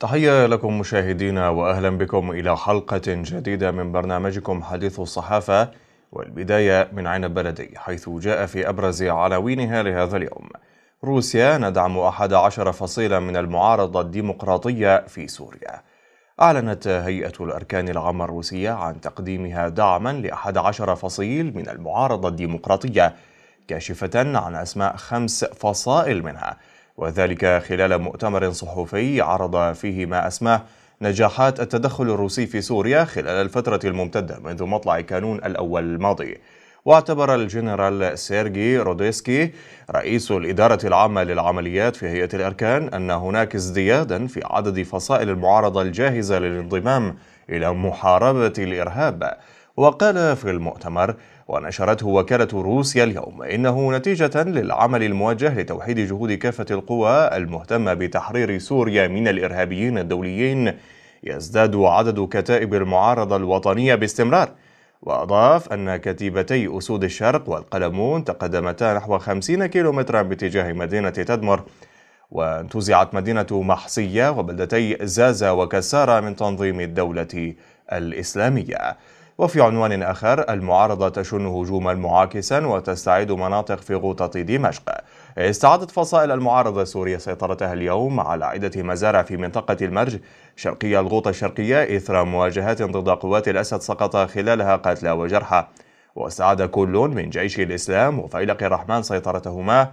تحية لكم مشاهدينا وأهلا بكم إلى حلقة جديدة من برنامجكم حديث الصحافة والبداية من عين بلدي حيث جاء في أبرز عناوينها لهذا اليوم روسيا ندعم أحد عشر فصيلا من المعارضة الديمقراطية في سوريا أعلنت هيئة الأركان العامة الروسية عن تقديمها دعما لأحد عشر فصيل من المعارضة الديمقراطية كاشفة عن أسماء خمس فصائل منها وذلك خلال مؤتمر صحفي عرض فيه ما أسماه نجاحات التدخل الروسي في سوريا خلال الفترة الممتدة منذ مطلع كانون الأول الماضي واعتبر الجنرال سيرجي روديسكي رئيس الإدارة العامة للعمليات في هيئة الأركان أن هناك ازديادا في عدد فصائل المعارضة الجاهزة للانضمام إلى محاربة الإرهاب وقال في المؤتمر ونشرته وكالة روسيا اليوم إنه نتيجة للعمل الموجه لتوحيد جهود كافة القوى المهتمة بتحرير سوريا من الإرهابيين الدوليين يزداد عدد كتائب المعارضة الوطنية باستمرار وأضاف أن كتيبتي أسود الشرق والقلمون تقدمتا نحو 50 كيلومترا باتجاه مدينة تدمر وانتزعت مدينة محصية وبلدتي زازا وكسارة من تنظيم الدولة الإسلامية وفي عنوان آخر المعارضة تشن هجوما معاكسا وتستعيد مناطق في غوطة دمشق استعادت فصائل المعارضة السورية سيطرتها اليوم على عدة مزارع في منطقة المرج شرقية الغوطة الشرقية إثر مواجهات ضد قوات الأسد سقط خلالها قتلى وجرحى واستعاد كل من جيش الإسلام وفيلق الرحمن سيطرتهما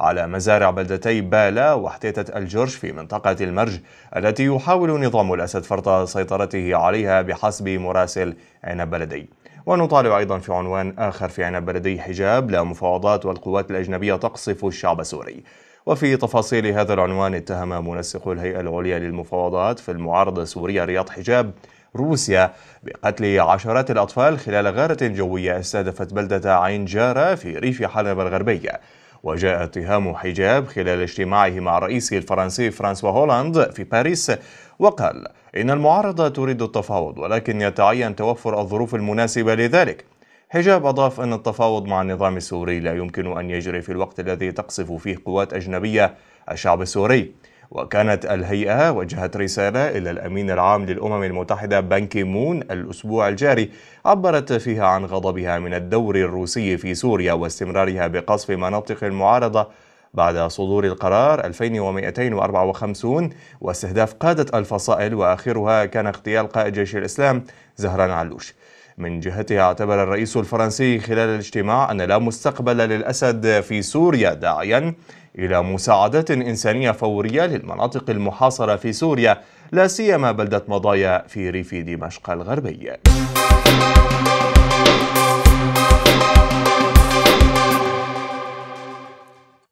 على مزارع بلدتي بالا وحتيتة الجرش في منطقة المرج التي يحاول نظام الأسد فرض سيطرته عليها بحسب مراسل عنب بلدي ونطالع أيضا في عنوان آخر في عنب بلدي حجاب لا مفاوضات والقوات الأجنبية تقصف الشعب السوري وفي تفاصيل هذا العنوان اتهم منسق الهيئة العليا للمفاوضات في المعارضة السورية رياض حجاب روسيا بقتل عشرات الأطفال خلال غارة جوية استهدفت بلدة عين جارة في ريف حلب الغربية وجاء اتهام حجاب خلال اجتماعه مع رئيسه الفرنسي فرانسوا هولاند في باريس وقال إن المعارضة تريد التفاوض ولكن يتعين توفر الظروف المناسبة لذلك حجاب أضاف أن التفاوض مع النظام السوري لا يمكن أن يجري في الوقت الذي تقصف فيه قوات أجنبية الشعب السوري وكانت الهيئة وجهت رسالة إلى الأمين العام للأمم المتحدة بانكي مون الأسبوع الجاري عبرت فيها عن غضبها من الدور الروسي في سوريا واستمرارها بقصف مناطق المعارضة بعد صدور القرار 2254 واستهداف قادة الفصائل وآخرها كان اغتيال قائد جيش الإسلام زهران علوش من جهتها اعتبر الرئيس الفرنسي خلال الاجتماع أن لا مستقبل للأسد في سوريا داعيا إلى مساعدات إنسانية فورية للمناطق المحاصرة في سوريا لا سيما بلدة مضايا في ريف دمشق الغربي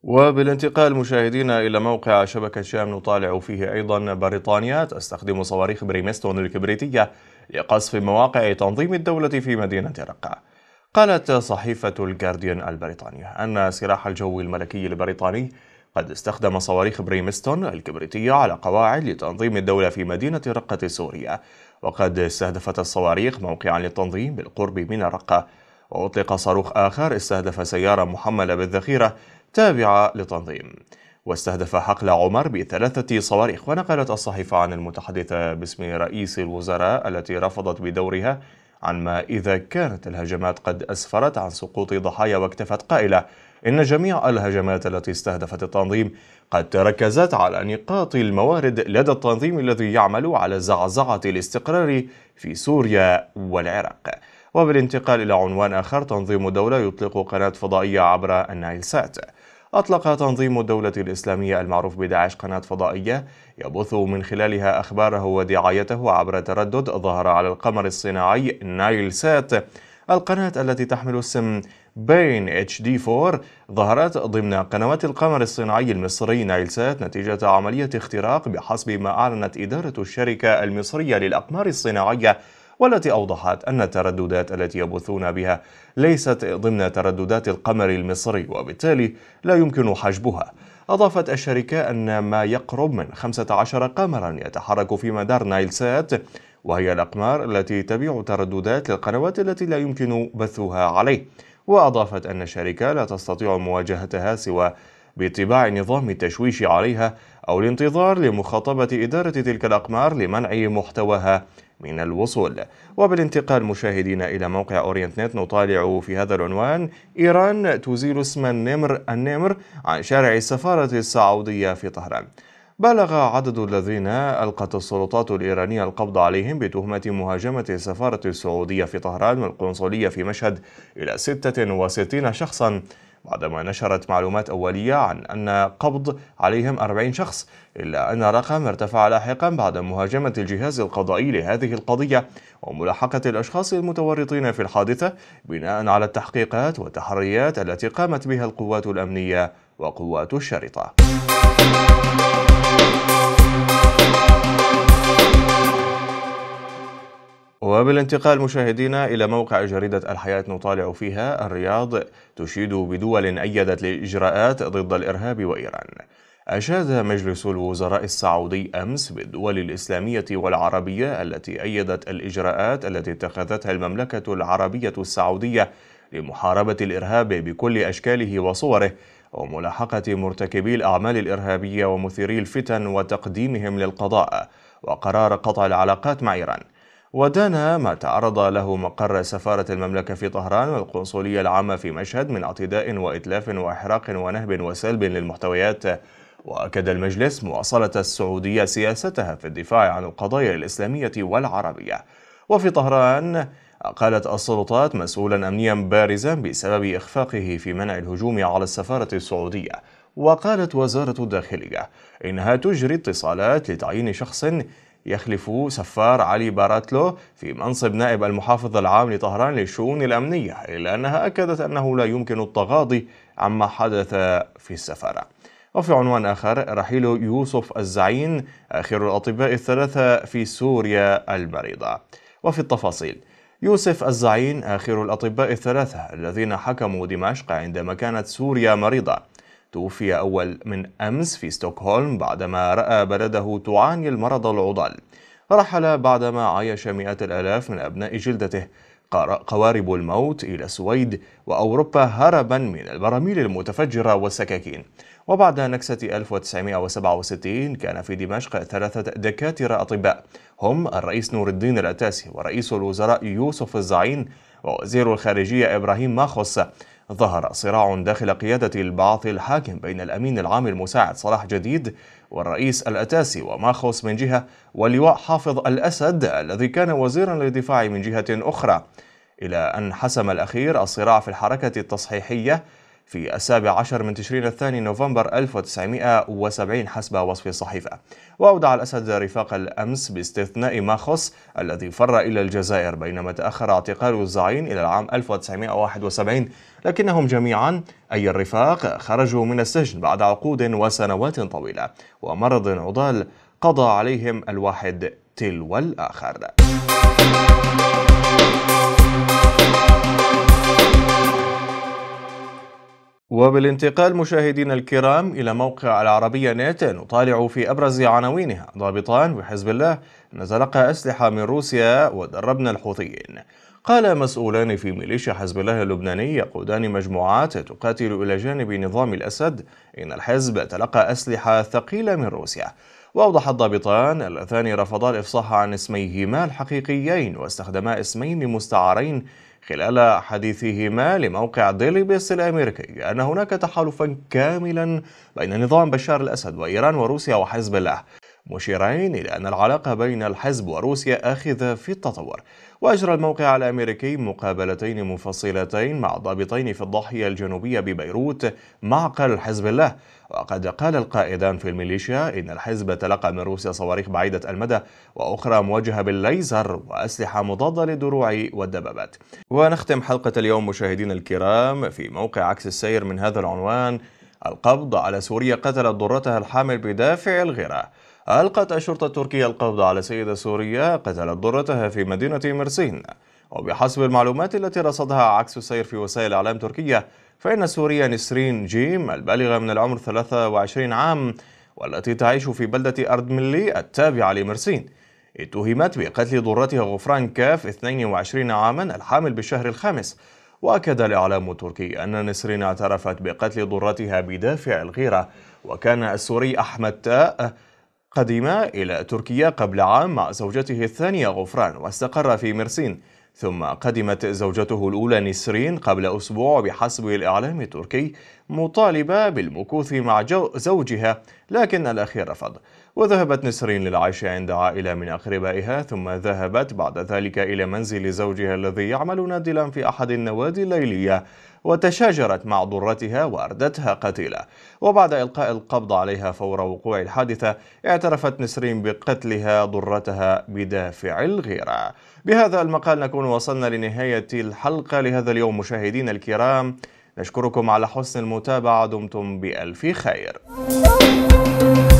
وبالانتقال مشاهدينا إلى موقع شبكة شام نطالع فيه أيضا بريطانيا تستخدم صواريخ بريمستون الكبريتية لقصف مواقع تنظيم الدولة في مدينة رقة قالت صحيفة الجارديان البريطانية أن سلاح الجو الملكي البريطاني قد استخدم صواريخ بريمستون الكبريتية على قواعد لتنظيم الدولة في مدينة رقة سوريا وقد استهدفت الصواريخ موقعا للتنظيم بالقرب من الرقة وأطلق صاروخ آخر استهدف سيارة محملة بالذخيرة تابعة لتنظيم واستهدف حقل عمر بثلاثة صواريخ ونقلت الصحيفة عن المتحدثة باسم رئيس الوزراء التي رفضت بدورها عن ما إذا كانت الهجمات قد أسفرت عن سقوط ضحايا واكتفت قائلة إن جميع الهجمات التي استهدفت التنظيم قد تركزت على نقاط الموارد لدى التنظيم الذي يعمل على زعزعة الاستقرار في سوريا والعراق وبالانتقال إلى عنوان آخر تنظيم دولة يطلق قناة فضائية عبر النايل سات أطلق تنظيم الدولة الإسلامية المعروف بداعش قناة فضائية يبث من خلالها أخباره ودعايته عبر تردد ظهر على القمر الصناعي نايل سات القناة التي تحمل اسم بين اتش دي 4 ظهرت ضمن قنوات القمر الصناعي المصري نايلسات نتيجة عملية اختراق بحسب ما أعلنت إدارة الشركة المصرية للأقمار الصناعية والتي أوضحت أن الترددات التي يبثون بها ليست ضمن ترددات القمر المصري وبالتالي لا يمكن حجبها أضافت الشركة أن ما يقرب من 15 قمرا يتحرك في مدار نايلسات وهي الأقمار التي تبيع ترددات للقنوات التي لا يمكن بثها عليه وأضافت أن الشركة لا تستطيع مواجهتها سوى باتباع نظام التشويش عليها أو الانتظار لمخاطبة إدارة تلك الأقمار لمنع محتواها من الوصول وبالانتقال مشاهدينا إلى موقع أورينت نت نطالع في هذا العنوان إيران تزيل اسم النمر النمر عن شارع السفارة السعودية في طهران بلغ عدد الذين ألقت السلطات الإيرانية القبض عليهم بتهمة مهاجمة السفارة السعودية في طهران والقنصلية في مشهد إلى 66 شخصاً بعدما نشرت معلومات أولية عن أن قبض عليهم 40 شخص إلا أن الرقم ارتفع لاحقا بعد مهاجمة الجهاز القضائي لهذه القضية وملاحقة الأشخاص المتورطين في الحادثة بناء على التحقيقات والتحريات التي قامت بها القوات الأمنية وقوات الشرطة وبالانتقال مشاهدينا إلى موقع جريدة الحياة نطالع فيها الرياض تشيد بدول أيدت الإجراءات ضد الإرهاب وإيران أشاد مجلس الوزراء السعودي أمس بالدول الإسلامية والعربية التي أيدت الإجراءات التي اتخذتها المملكة العربية السعودية لمحاربة الإرهاب بكل أشكاله وصوره وملاحقة مرتكبي الأعمال الإرهابية ومثيري الفتن وتقديمهم للقضاء وقرار قطع العلاقات مع إيران ودان ما تعرض له مقر سفارة المملكة في طهران والقنصلية العامة في مشهد من اعتداء وإتلاف وإحراق ونهب وسلب للمحتويات وأكد المجلس مواصلة السعودية سياستها في الدفاع عن القضايا الإسلامية والعربية وفي طهران أقالت السلطات مسؤولا أمنيا بارزا بسبب إخفاقه في منع الهجوم على السفارة السعودية وقالت وزارة الداخلية إنها تجري اتصالات لتعيين شخص يخلفه سفار علي باراتلو في منصب نائب المحافظ العام لطهران للشؤون الأمنية إلا أنها أكدت أنه لا يمكن التغاضي عما حدث في السفارة وفي عنوان آخر رحيل يوسف الزعين آخر الأطباء الثلاثة في سوريا المريضة وفي التفاصيل يوسف الزعين آخر الأطباء الثلاثة الذين حكموا دمشق عندما كانت سوريا مريضة توفي أول من أمس في ستوكهولم بعدما رأى بلده تعاني المرض العضال رحل بعدما عايش مئات الآلاف من أبناء جلدته قوارب الموت إلى السويد وأوروبا هربا من البراميل المتفجرة والسكاكين وبعد نكسة 1967 كان في دمشق ثلاثة دكاترة أطباء هم الرئيس نور الدين الأتاسي ورئيس الوزراء يوسف الزعين ووزير الخارجية إبراهيم ماخوس ظهر صراع داخل قيادة البعث الحاكم بين الأمين العام المساعد صلاح جديد والرئيس الأتاسي وماخوس من جهة واللواء حافظ الأسد الذي كان وزيرا للدفاع من جهة أخرى إلى أن حسم الأخير الصراع في الحركة التصحيحية في السابع عشر من تشرين الثاني نوفمبر 1970 حسب وصف الصحيفة وأودع الأسد رفاق الأمس باستثناء ماخوس الذي فر إلى الجزائر بينما تأخر اعتقال الزعيم إلى العام 1971 لكنهم جميعا أي الرفاق خرجوا من السجن بعد عقود وسنوات طويلة ومرض عضال قضى عليهم الواحد تلو الآخر وبالانتقال مشاهدينا الكرام إلى موقع العربية نت نطالع في أبرز عناوينها ضابطان وحزب الله نتلقى أسلحة من روسيا ودربنا الحوثيين قال مسؤولان في ميليشيا حزب الله اللبناني يقودان مجموعات تقاتل إلى جانب نظام الأسد إن الحزب تلقى أسلحة ثقيلة من روسيا وأوضح الضابطان اللذان رفضا الإفصاح عن اسميهما الحقيقيين واستخدما اسمين مستعارين خلال حديثهما لموقع ديلي بيس الأمريكي أن هناك تحالفا كاملا بين نظام بشار الأسد وإيران وروسيا وحزب الله مشيرين إلى أن العلاقة بين الحزب وروسيا آخذة في التطور وأجرى الموقع الأمريكي مقابلتين مفصلتين مع ضابطين في الضاحية الجنوبية ببيروت معقل حزب الله وقد قال القائدان في الميليشيا إن الحزب تلقى من روسيا صواريخ بعيدة المدى وأخرى موجهة بالليزر وأسلحة مضادة للدروع والدبابات ونختم حلقة اليوم مشاهدين الكرام في موقع عكس السير من هذا العنوان القبض على سوريا قتلت ضرتها الحامل بدافع الغيره ألقت الشرطة التركية القبض على سيدة سورية قتلت ضرتها في مدينة مرسين وبحسب المعلومات التي رصدها عكس السير في وسائل إعلام تركية فإن سورية نسرين جيم البالغة من العمر 23 عام والتي تعيش في بلدة أردملي التابعة لمرسين اتهمت بقتل ضرتها غفران كاف 22 عاما الحامل بالشهر الخامس وأكد الإعلام التركي أن نسرين اعترفت بقتل ضرتها بدافع الغيرة وكان السوري أحمد تاء قدم إلى تركيا قبل عام مع زوجته الثانية غفران واستقر في مرسين ثم قدمت زوجته الأولى نسرين قبل أسبوع بحسب الإعلام التركي مطالبة بالمكوث مع زوجها لكن الأخير رفض وذهبت نسرين للعيش عند عائلة من أقربائها ثم ذهبت بعد ذلك إلى منزل زوجها الذي يعمل نادلا في أحد النوادي الليلية وتشاجرت مع ضرتها وأردتها قتيلة وبعد إلقاء القبض عليها فور وقوع الحادثة اعترفت نسرين بقتلها ضرتها بدافع الغيرة بهذا المقال نكون وصلنا لنهاية الحلقة لهذا اليوم مشاهدينا الكرام نشكركم على حسن المتابعة دمتم بألف خير